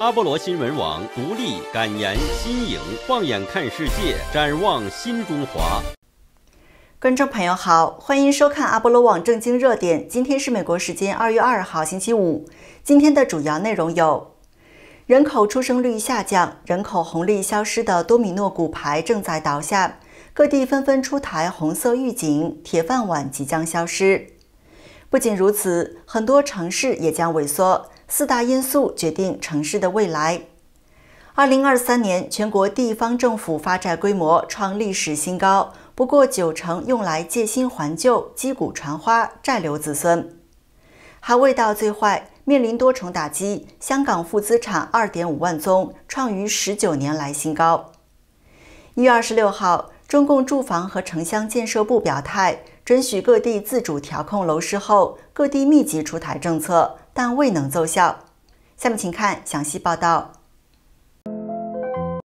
阿波罗新闻网独立敢言，新颖放眼看世界，展望新中华。观众朋友好，欢迎收看阿波罗网正经热点。今天是美国时间二月二号，星期五。今天的主要内容有：人口出生率下降，人口红利消失的多米诺骨牌正在倒下，各地纷纷出台红色预警，铁饭碗即将消失。不仅如此，很多城市也将萎缩。四大因素决定城市的未来。二零二三年全国地方政府发债规模创历史新高，不过九成用来借新还旧、击鼓传花、债留子孙。还未到最坏，面临多重打击。香港负资产二点五万宗，创逾十九年来新高。一月二十六号，中共住房和城乡建设部表态，准许各地自主调控楼市后，各地密集出台政策。但未能奏效。下面请看详细报道。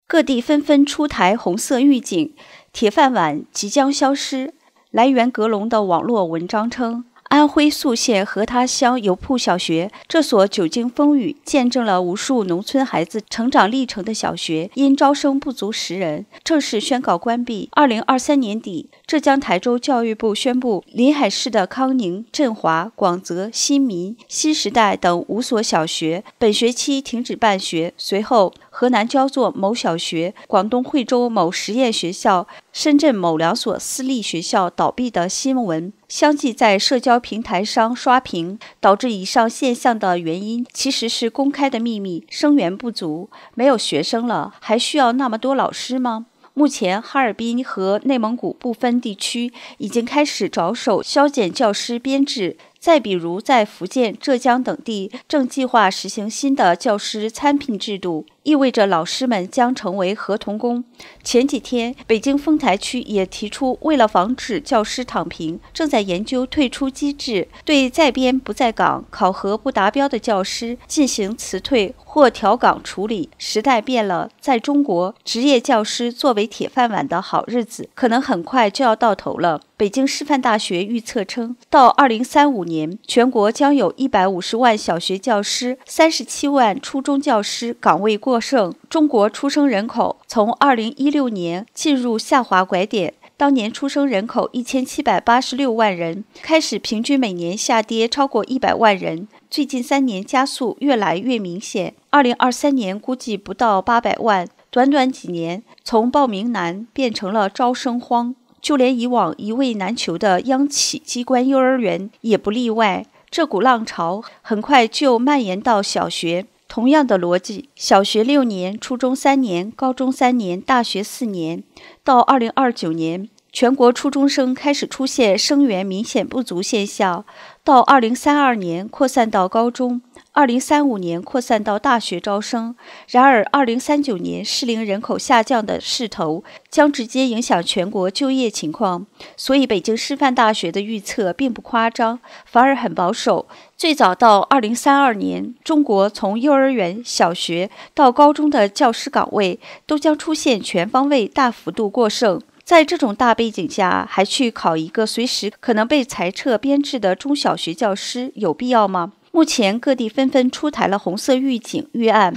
各地纷纷出台红色预警，铁饭碗即将消失。来源：格隆的网络文章称。安徽宿县河滩乡油铺小学，这所久经风雨、见证了无数农村孩子成长历程的小学，因招生不足十人，正式宣告关闭。二零二三年底，浙江台州教育部宣布，临海市的康宁、振华、广泽、新民、新时代等五所小学，本学期停止办学。随后，河南焦作某小学、广东惠州某实验学校。深圳某两所私立学校倒闭的新闻相继在社交平台上刷屏，导致以上现象的原因其实是公开的秘密：生源不足，没有学生了，还需要那么多老师吗？目前，哈尔滨和内蒙古部分地区已经开始着手削减教师编制。再比如，在福建、浙江等地，正计划实行新的教师参聘制度，意味着老师们将成为合同工。前几天，北京丰台区也提出，为了防止教师躺平，正在研究退出机制，对在编不在岗、考核不达标的教师进行辞退或调岗处理。时代变了，在中国，职业教师作为铁饭碗的好日子，可能很快就要到头了。北京师范大学预测称，到二零三五年，全国将有一百五十万小学教师、三十七万初中教师岗位过剩。中国出生人口从二零一六年进入下滑拐点，当年出生人口一千七百八十六万人，开始平均每年下跌超过一百万人，最近三年加速越来越明显。二零二三年估计不到八百万，短短几年，从报名难变成了招生荒。就连以往一位难求的央企机关幼儿园也不例外。这股浪潮很快就蔓延到小学，同样的逻辑：小学六年，初中三年，高中三年，大学四年。到二零二九年，全国初中生开始出现生源明显不足现象；到二零三二年，扩散到高中。二零三五年扩散到大学招生，然而二零三九年适龄人口下降的势头将直接影响全国就业情况，所以北京师范大学的预测并不夸张，反而很保守。最早到二零三二年，中国从幼儿园、小学到高中的教师岗位都将出现全方位大幅度过剩。在这种大背景下，还去考一个随时可能被裁撤编制的中小学教师，有必要吗？目前，各地纷纷出台了红色预警预案，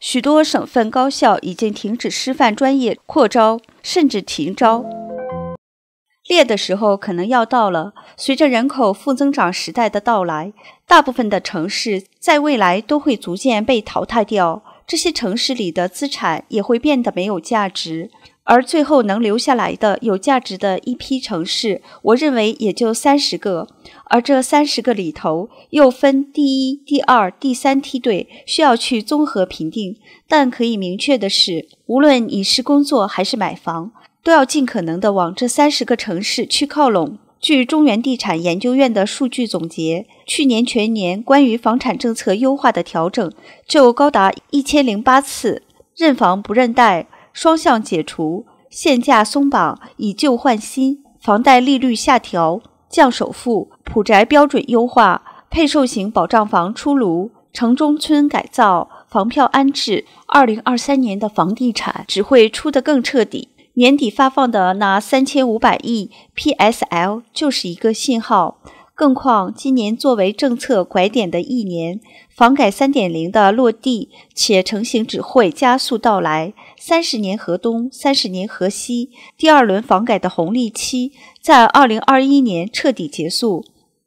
许多省份高校已经停止师范专业扩招，甚至停招。裂的时候可能要到了。随着人口负增长时代的到来，大部分的城市在未来都会逐渐被淘汰掉，这些城市里的资产也会变得没有价值。而最后能留下来的有价值的一批城市，我认为也就三十个。而这三十个里头，又分第一、第二、第三梯队，需要去综合评定。但可以明确的是，无论你是工作还是买房，都要尽可能的往这三十个城市去靠拢。据中原地产研究院的数据总结，去年全年关于房产政策优化的调整就高达一千零八次，认房不认贷。双向解除限价松绑，以旧换新，房贷利率下调，降首付，普宅标准优化，配售型保障房出炉，城中村改造，房票安置。二零二三年的房地产只会出得更彻底。年底发放的那三千五百亿 PSL 就是一个信号。更况今年作为政策拐点的一年，房改三点零的落地且成型只会加速到来。三十年河东，三十年河西，第二轮房改的红利期在二零二一年彻底结束，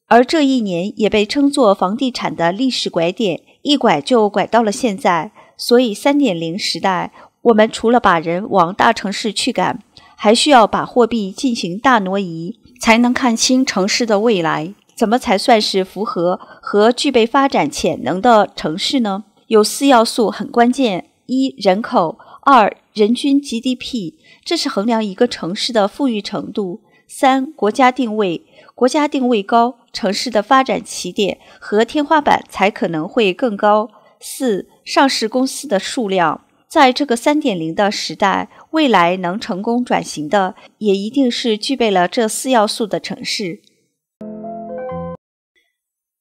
而这一年也被称作房地产的历史拐点，一拐就拐到了现在。所以三点零时代，我们除了把人往大城市去赶，还需要把货币进行大挪移。才能看清城市的未来。怎么才算是符合和具备发展潜能的城市呢？有四要素很关键：一、人口；二、人均 GDP，这是衡量一个城市的富裕程度；三、国家定位，国家定位高，城市的发展起点和天花板才可能会更高；四、上市公司的数量。在这个三点零的时代，未来能成功转型的，也一定是具备了这四要素的城市。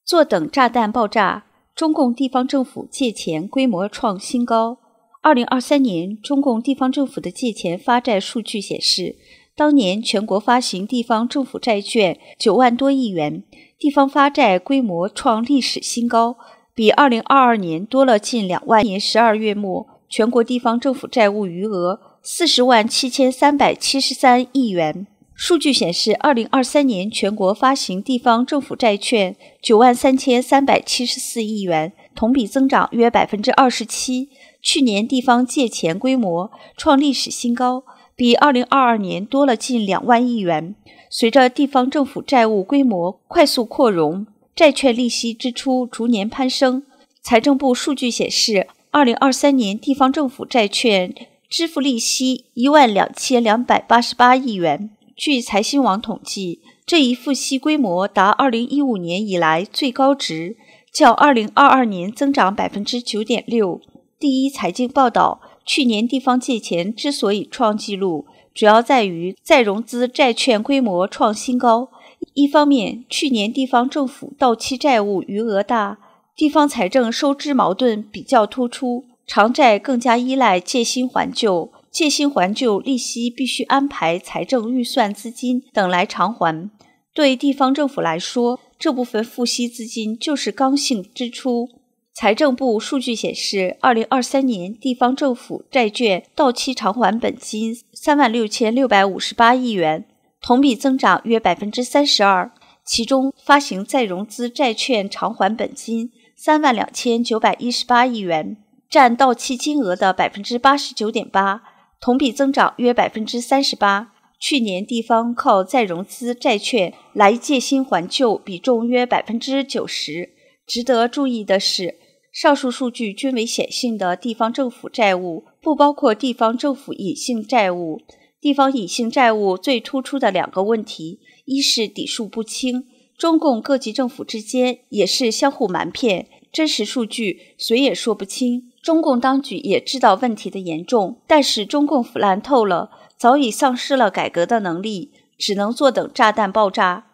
坐等炸弹爆炸！中共地方政府借钱规模创新高。二零二三年中共地方政府的借钱发债数据显示，当年全国发行地方政府债券九万多亿元，地方发债规模创历史新高，比二零二二年多了近两万。年十二月末。全国地方政府债务余额四十万七千三百七十三亿元。数据显示，二零二三年全国发行地方政府债券九万三千三百七十四亿元，同比增长约百分之二十七。去年地方借钱规模创历史新高，比二零二二年多了近两万亿元。随着地方政府债务规模快速扩容，债券利息支出逐年攀升。财政部数据显示。二零二三年地方政府债券支付利息一万两千两百八十八亿元。据财新网统计，这一付息规模达二零一五年以来最高值，较二零二二年增长百分之九点六。第一财经报道，去年地方借钱之所以创纪录，主要在于再融资债券规模创新高。一方面，去年地方政府到期债务余额大。地方财政收支矛盾比较突出，偿债更加依赖借新还旧，借新还旧利息必须安排财政预算资金等来偿还。对地方政府来说，这部分付息资金就是刚性支出。财政部数据显示，二零二三年地方政府债券到期偿还本金三万六千六百五十八亿元，同比增长约百分之三十二，其中发行再融资债券偿还本金。三万两千九百一十八亿元，占到期金额的百分之八十九点八，同比增长约百分之三十八。去年地方靠再融资债券来借新还旧，比重约百分之九十。值得注意的是，上述数据均为显性的地方政府债务，不包括地方政府隐性债务。地方隐性债务最突出的两个问题，一是底数不清。中共各级政府之间也是相互瞒骗，真实数据谁也说不清。中共当局也知道问题的严重，但是中共腐烂透了，早已丧失了改革的能力，只能坐等炸弹爆炸。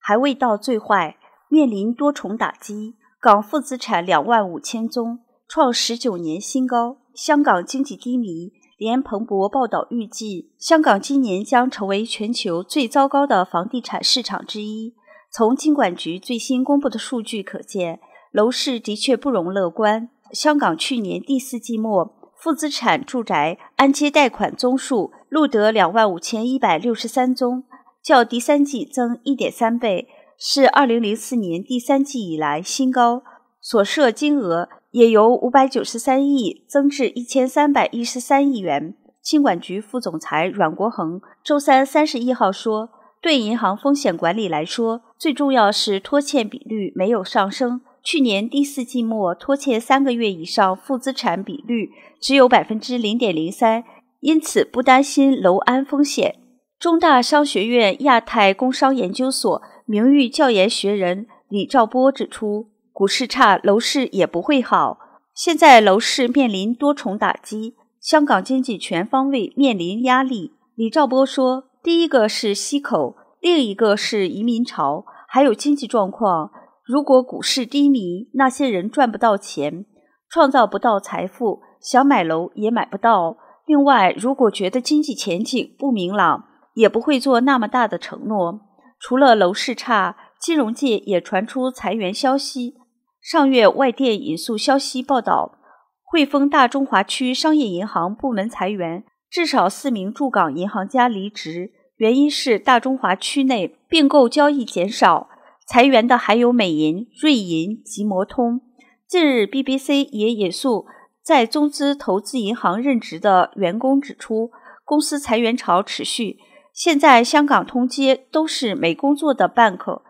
还未到最坏，面临多重打击，港富资产两万五千宗，创十九年新高。香港经济低迷。连蓬勃报道预计，香港今年将成为全球最糟糕的房地产市场之一。从金管局最新公布的数据可见，楼市的确不容乐观。香港去年第四季末负资产住宅按揭贷款宗数录得两万五千一百六十三宗，较第三季增一点三倍，是二零零四年第三季以来新高，所涉金额。也由五百九十三亿增至一千三百一十三亿元。金管局副总裁阮国恒周三三十一号说：“对银行风险管理来说，最重要是拖欠比率没有上升。去年第四季末拖欠三个月以上负资产比率只有百分之零点零三，因此不担心楼安风险。”中大商学院亚太工商研究所名誉教研学人李兆波指出。股市差，楼市也不会好。现在楼市面临多重打击，香港经济全方位面临压力。李兆波说：“第一个是溪口，另一个是移民潮，还有经济状况。如果股市低迷，那些人赚不到钱，创造不到财富，想买楼也买不到。另外，如果觉得经济前景不明朗，也不会做那么大的承诺。除了楼市差，金融界也传出裁员消息。”上月，外电引述消息报道，汇丰大中华区商业银行部门裁员，至少四名驻港银行家离职，原因是大中华区内并购交易减少。裁员的还有美银、瑞银及摩通。近日，BBC 也引述在中资投资银行任职的员工指出，公司裁员潮持续，现在香港通街都是没工作的 bank。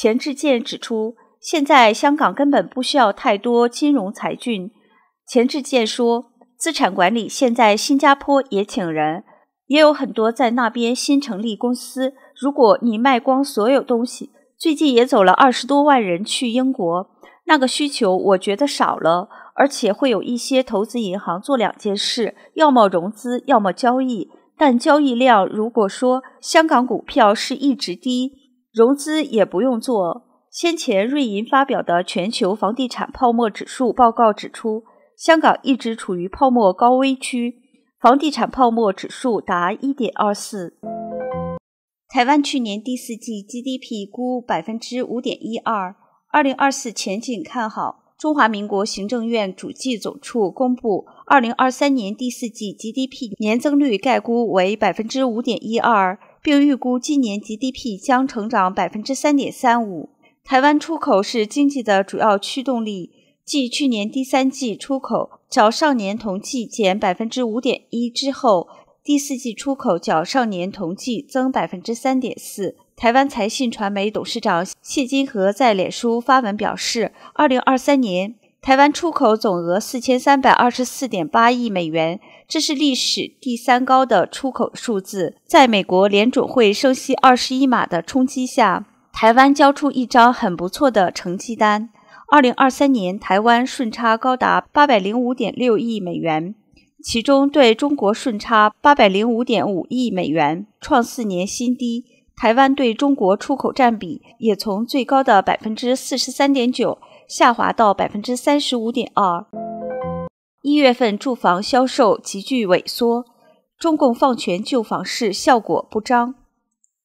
钱志健指出。现在香港根本不需要太多金融才俊，钱志健说，资产管理现在新加坡也请人，也有很多在那边新成立公司。如果你卖光所有东西，最近也走了二十多万人去英国，那个需求我觉得少了，而且会有一些投资银行做两件事：要么融资，要么交易。但交易量如果说香港股票是一直低，融资也不用做。先前瑞银发表的全球房地产泡沫指数报告指出，香港一直处于泡沫高危区，房地产泡沫指数达1.24。台湾去年第四季 GDP 估百分之五点一二，二零二四前景看好。中华民国行政院主计总处公布，二零二三年第四季 GDP 年增率概估为百分之五点一二，并预估今年 GDP 将成长百分之三点三五。台湾出口是经济的主要驱动力。继去年第三季出口较上年同期减百分之五点一之后，第四季出口较上年同期增百分之三点四。台湾财信传媒董事长谢金河在脸书发文表示：“二零二三年台湾出口总额四千三百二十四点八亿美元，这是历史第三高的出口数字。在美国联准会升息二十一码的冲击下。”台湾交出一张很不错的成绩单。二零二三年，台湾顺差高达八百零五点六亿美元，其中对中国顺差八百零五点五亿美元，创四年新低。台湾对中国出口占比也从最高的百分之四十三点九下滑到百分之三十五点二。一月份住房销售急剧萎缩，中共放权救房市效果不彰。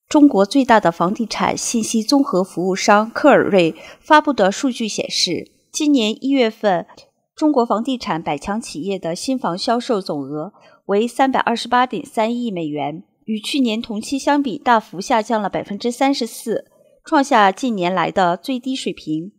中国最大的房地产信息综合服务商科尔瑞发布的数据显示，今年一月份，中国房地产百强企业的新房销售总额为三百二十八点三亿美元，与去年同期相比大幅下降了百分之三十四，创下近年来的最低水平。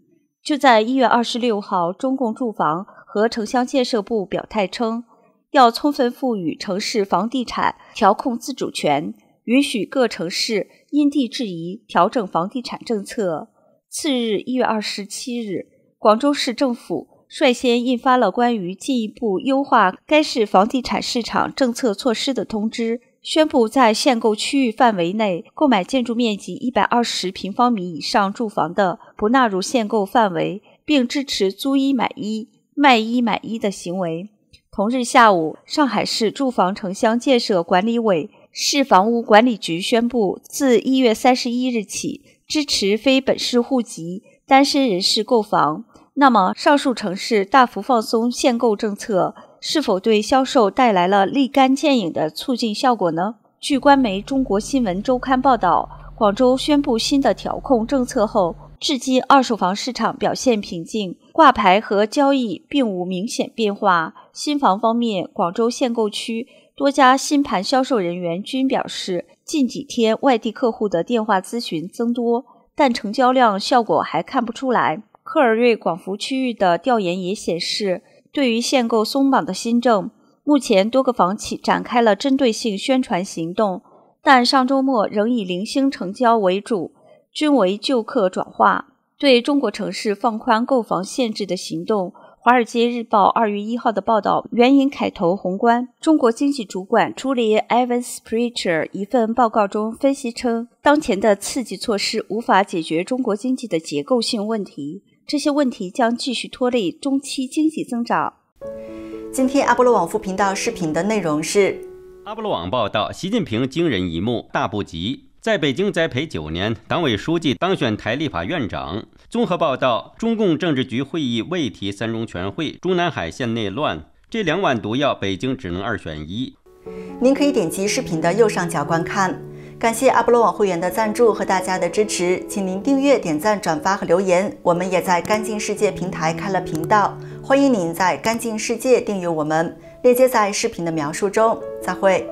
就在一月二十六号，中共住房和城乡建设部表态称，要充分赋予城市房地产调控自主权。允许各城市因地制宜调整房地产政策。次日，一月二十七日，广州市政府率先印发了关于进一步优化该市房地产市场政策措施的通知，宣布在限购区域范围内购买建筑面积一百二十平方米以上住房的不纳入限购范围，并支持租一买一、卖一买一的行为。同日下午，上海市住房城乡建设管理委。市房屋管理局宣布，自一月三十一日起支持非本市户籍单身人士购房。那么，上述城市大幅放松限购政策，是否对销售带来了立竿见影的促进效果呢？据官媒《中国新闻周刊》报道，广州宣布新的调控政策后，至今二手房市场表现平静，挂牌和交易并无明显变化。新房方面，广州限购区。多家新盘销售人员均表示，近几天外地客户的电话咨询增多，但成交量效果还看不出来。克尔瑞广福区域的调研也显示，对于限购松绑的新政，目前多个房企展开了针对性宣传行动，但上周末仍以零星成交为主，均为旧客转化。对中国城市放宽购房限制的行动。《华尔街日报》二月一号的报道援引凯投宏观中国经济主管朱莉埃文 e v a n s Preacher 一份报告中分析称，当前的刺激措施无法解决中国经济的结构性问题，这些问题将继续拖累中期经济增长。今天阿波罗网副频道视频的内容是：阿波罗网报道，习近平惊人一幕大不及。在北京栽培九年，党委书记当选台立法院长。综合报道：中共政治局会议未提三中全会，中南海现内乱。这两碗毒药，北京只能二选一。您可以点击视频的右上角观看。感谢阿波罗网会员的赞助和大家的支持，请您订阅、点赞、转发和留言。我们也在干净世界平台开了频道，欢迎您在干净世界订阅我们，链接在视频的描述中。再会。